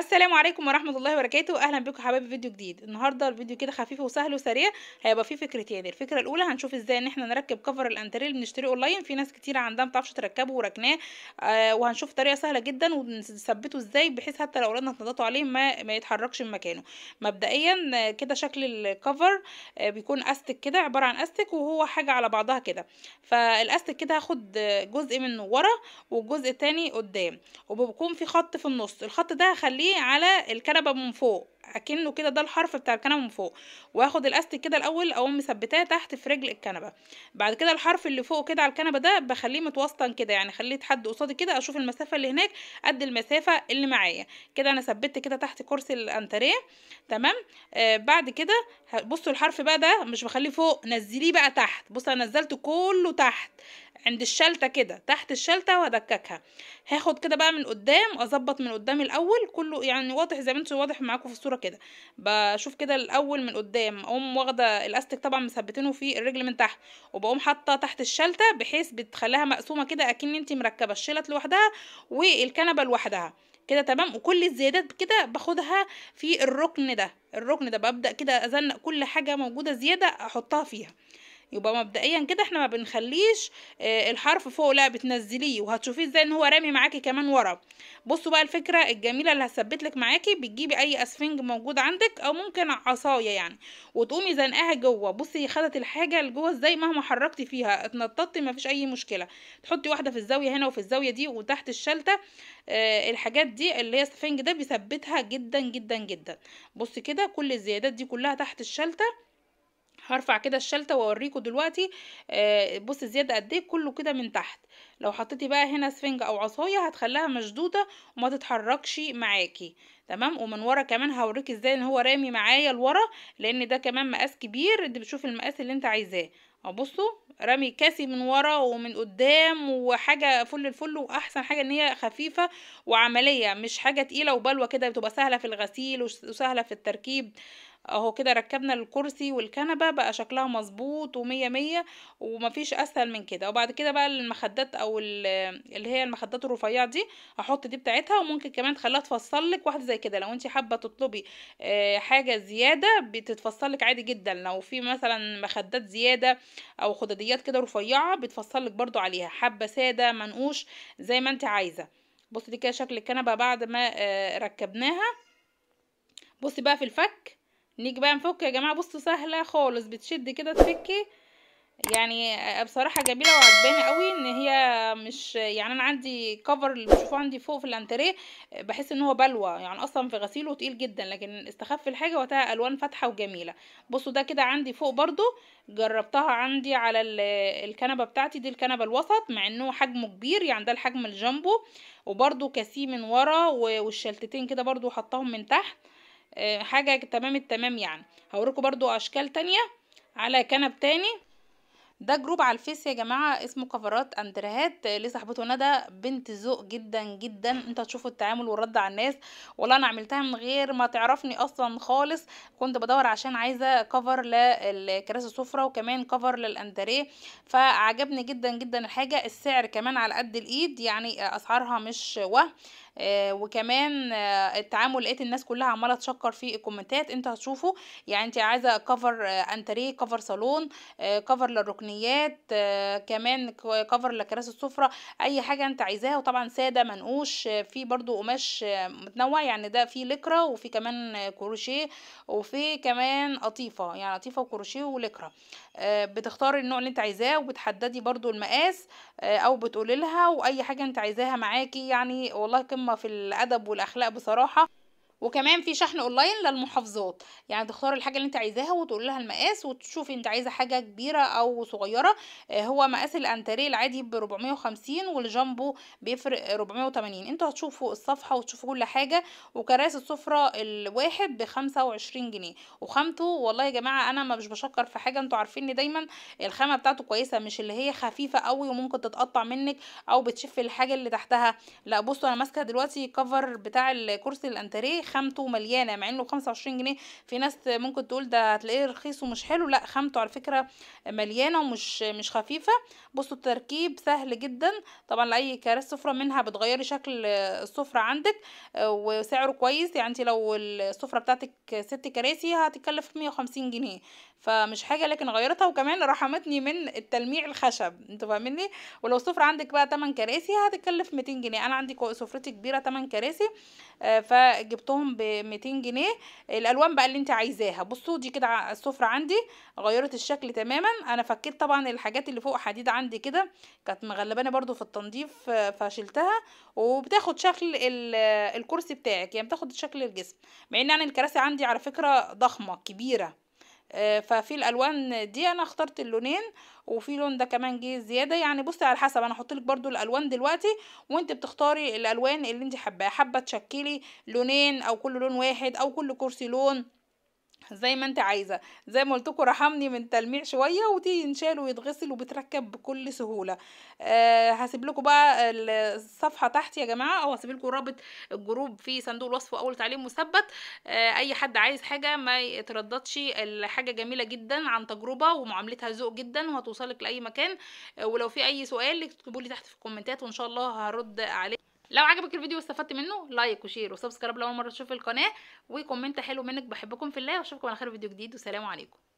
السلام عليكم ورحمه الله وبركاته اهلا بكم حبايبي فيديو جديد النهارده الفيديو كده خفيف وسهل وسريع هيبقى فيه فكرتين الفكره الاولى هنشوف ازاي ان احنا نركب كفر الانتريه اللي بنشتريه اونلاين في ناس كتير عندها ما بتعرفش تركبه وركناه آه وهنشوف طريقه سهله جدا ونثبته ازاي بحيث حتى لو اولادنا اتنططوا عليه ما ما يتحركش من مكانه مبدئيا كده شكل الكفر آه بيكون استك كده عباره عن استك وهو حاجه على بعضها كده فالاستك كده هاخد جزء منه ورا والجزء التاني قدام وبيكون في خط في النص الخط ده هخليه على الكنبه من فوق اكنه كده ده الحرف بتاع الكنبه من فوق واخد الاستك كده الاول اقوم مثبتاه تحت في رجل الكنبه بعد كده الحرف اللي فوق كده على الكنبه ده بخليه متوسطن كده يعني خليه حد قصادي كده اشوف المسافه اللي هناك قد المسافه اللي معايا كده انا ثبت كده تحت كرسي الانتريه تمام آه بعد كده بصوا الحرف بقى ده مش بخليه فوق نزليه بقى تحت بصوا انا نزلته كله تحت عند الشلتة كده تحت الشلتة وادككها هاخد كده بقى من قدام اظبط من قدام الاول كله يعني واضح زي ما انتوا واضح معاكم في الصورة كده بشوف كده الاول من قدام اقوم واخدة الاستيك طبعا مثبتينه في الرجل من تحت وبقوم حاطة تحت الشلتة بحيث بتخليها مقسومة كده اكن انت مركبة الشلت لوحدها والكنبة لوحدها كده تمام وكل الزيادات كده باخدها في الركن ده الركن ده ببدأ كده ازنق كل حاجة موجودة زيادة احطها فيها يبقى مبدئيا كده احنا ما بنخليش آه، الحرف فوق لا بتنزليه وهتشوفيه ازاي ان هو رامي معاكي كمان ورا بصوا بقى الفكره الجميله اللي هثبت لك معاكي بتجيبي اي اسفنج موجود عندك او ممكن عصايه يعني وتقومي زنقاها جوه بصي خدت الحاجه لجوه ازاي مهما حركتي فيها اتنططتي مفيش اي مشكله تحطي واحده في الزاويه هنا وفي الزاويه دي وتحت الشلته آه الحاجات دي اللي هي السفنج ده بيثبتها جدا جدا جدا بصي كده كل الزيادات دي كلها تحت الشلته هرفع كده الشلتة واوريكم دلوقتي آه بص الزيادة قد ايه كله كده من تحت لو حطيتي بقى هنا سفنج او عصاية هتخليها مشدودة وما تتحركش معاكي تمام ومن ورا كمان هوريك ازاي ان هو رامي معايا لورا لان ده كمان مقاس كبير انت بتشوفي المقاس اللي انت عايزاه اهو بصوا رامي كاسي من ورا ومن قدام وحاجه فل الفل واحسن حاجه ان هي خفيفه وعمليه مش حاجه تقيله وبلوه كده بتبقى سهله في الغسيل وسهله في التركيب اهو كده ركبنا الكرسي والكنبه بقى شكلها مظبوط ومية مية ومفيش اسهل من كده وبعد كده بقى المخدات او اللي هي المخدات الرفيعه دي هحط دي بتاعتها وممكن كمان تخليها تفصل لك واحده زي كده لو انت حابه تطلبي آه، حاجه زياده بتتفصل لك عادي جدا لو في مثلا مخدات زياده او خدديات كده رفيعه بتفصل لك برده عليها حبه ساده منقوش زي ما انت عايزه بصي دي كده شكل الكنبه بعد ما آه، ركبناها بصي بقى في الفك نيجي بقى نفك يا جماعه بصوا سهله خالص بتشد كده تفكي يعني آه، بصراحه جميله وعجباني قوي ان هي مش يعني انا عندي كفر اللي بتشوفوه عندي فوق في الانتريه بحس ان هو بلوى يعني اصلا في غسيله تقيل جدا لكن استخف الحاجه وقتها الوان فاتحه وجميله بصوا ده كده عندي فوق برضو جربتها عندي على الكنبه بتاعتي دي الكنبه الوسط مع انه حجمه كبير يعني ده الحجم الجامبو وبرضو كاسيه من ورا والشلتتين كده برضو حطاهم من تحت آه، حاجة تمام التمام يعني هوريكم برضو اشكال تانية على كنب تاني ده جروب على الفيس يا جماعه اسمه كفرات اندرهات آه، ليه صاحبته ندى بنت ذوق جدا جدا انت هتشوفوا التعامل والرد على الناس والله انا عملتها من غير ما تعرفني اصلا خالص كنت بدور عشان عايزه كفر للكراسي السفره وكمان كفر للاندريه فعجبني جدا جدا الحاجه السعر كمان على قد الايد يعني اسعارها مش وهم آه، وكمان آه، التعامل لقيت الناس كلها عماله تشكر في الكومنتات انت هتشوفه يعني انت عايزه كفر انتريه كفر صالون كفر للركنيات آه، كمان كفر لكراسي السفره اي حاجه انت عايزاها وطبعا ساده منقوش في برضو قماش متنوع يعني ده في لكرة وفي كمان كروشيه وفي كمان قطيفه يعني قطيفه وكروشيه ولكرة بتختاري النوع اللي انت عايزاه وبتحددي برضو المقاس او بتقولي لها واي حاجه انت عايزاها معاكي يعني والله قمة في الأدب والأخلاق بصراحة وكمان في شحن اونلاين للمحافظات يعني تختار الحاجه اللي انت عايزاها وتقول لها المقاس وتشوف انت عايزه حاجه كبيره او صغيره آه، هو مقاس الانتريه العادي ب 450 والجامبو بيفرق 480 انتوا هتشوفوا الصفحه وتشوفوا كل حاجه وكراسي السفره الواحد ب 25 جنيه وخامته والله يا جماعه انا ما مش بشكر في حاجه انتوا عارفين ان دايما الخامه بتاعته كويسه مش اللي هي خفيفه قوي وممكن تتقطع منك او بتشف الحاجه اللي تحتها لا بصوا انا ماسكه دلوقتي كفر بتاع الكرسي الانتريه خامته مليانه مع انه 25 جنيه في ناس ممكن تقول ده هتلاقيه رخيص ومش حلو لا خامته على فكره مليانه ومش مش خفيفه بصوا التركيب سهل جدا طبعا لاي كراسي سفره منها بتغيري شكل السفره عندك آه، وسعره كويس يعني انت لو السفره بتاعتك ست كراسي هتتكلف 150 جنيه فمش حاجه لكن غيرتها وكمان رحمتني من التلميع الخشب انتوا فاهميني ولو السفره عندك بقى 8 كراسي هتتكلف 200 جنيه انا عندي سفرتي كبيره 8 كراسي آه، فجبتهم جبتهم ب 200 جنيه الالوان بقى اللي انت عايزاها بصوا دي كده السفره عندي غيرت الشكل تماما انا فكيت طبعا الحاجات اللي فوق حديد عندي كده كانت مغلبانه برده في التنظيف فشلتها وبتاخد شكل الكرسي بتاعك يعني بتاخد شكل الجسم مع ان انا الكراسي عندي على فكره ضخمه كبيره آه، ففي الالوان دي انا اخترت اللونين وفي لون ده كمان جه زياده يعني بصي على حسب انا هحط لك برده الالوان دلوقتي وانت بتختاري الالوان اللي انت حباها حابه تشكلي لونين او كل لون واحد او كل كرسي لون زي ما انت عايزه زي ما قلتكم رحمني من تلميع شويه وتيجي ينشال ويتغسل وبتركب بكل سهوله أه هسيب لكم بقى الصفحه تحت يا جماعه او هسيب لكم رابط الجروب في صندوق الوصف واول تعليم مثبت أه اي حد عايز حاجه ما يترددش الحاجه جميله جدا عن تجربه ومعاملتها ذوق جدا وهتوصلك لاي مكان أه ولو في اي سؤال اكتبوا لي تحت في الكومنتات وان شاء الله هرد عليه لو عجبك الفيديو واستفدت منه لايك وشير وسبسكرايب لو اول مره تشوف القناه وكومنت حلو منك بحبكم في الله واشوفكم على خير فيديو جديد وسلام عليكم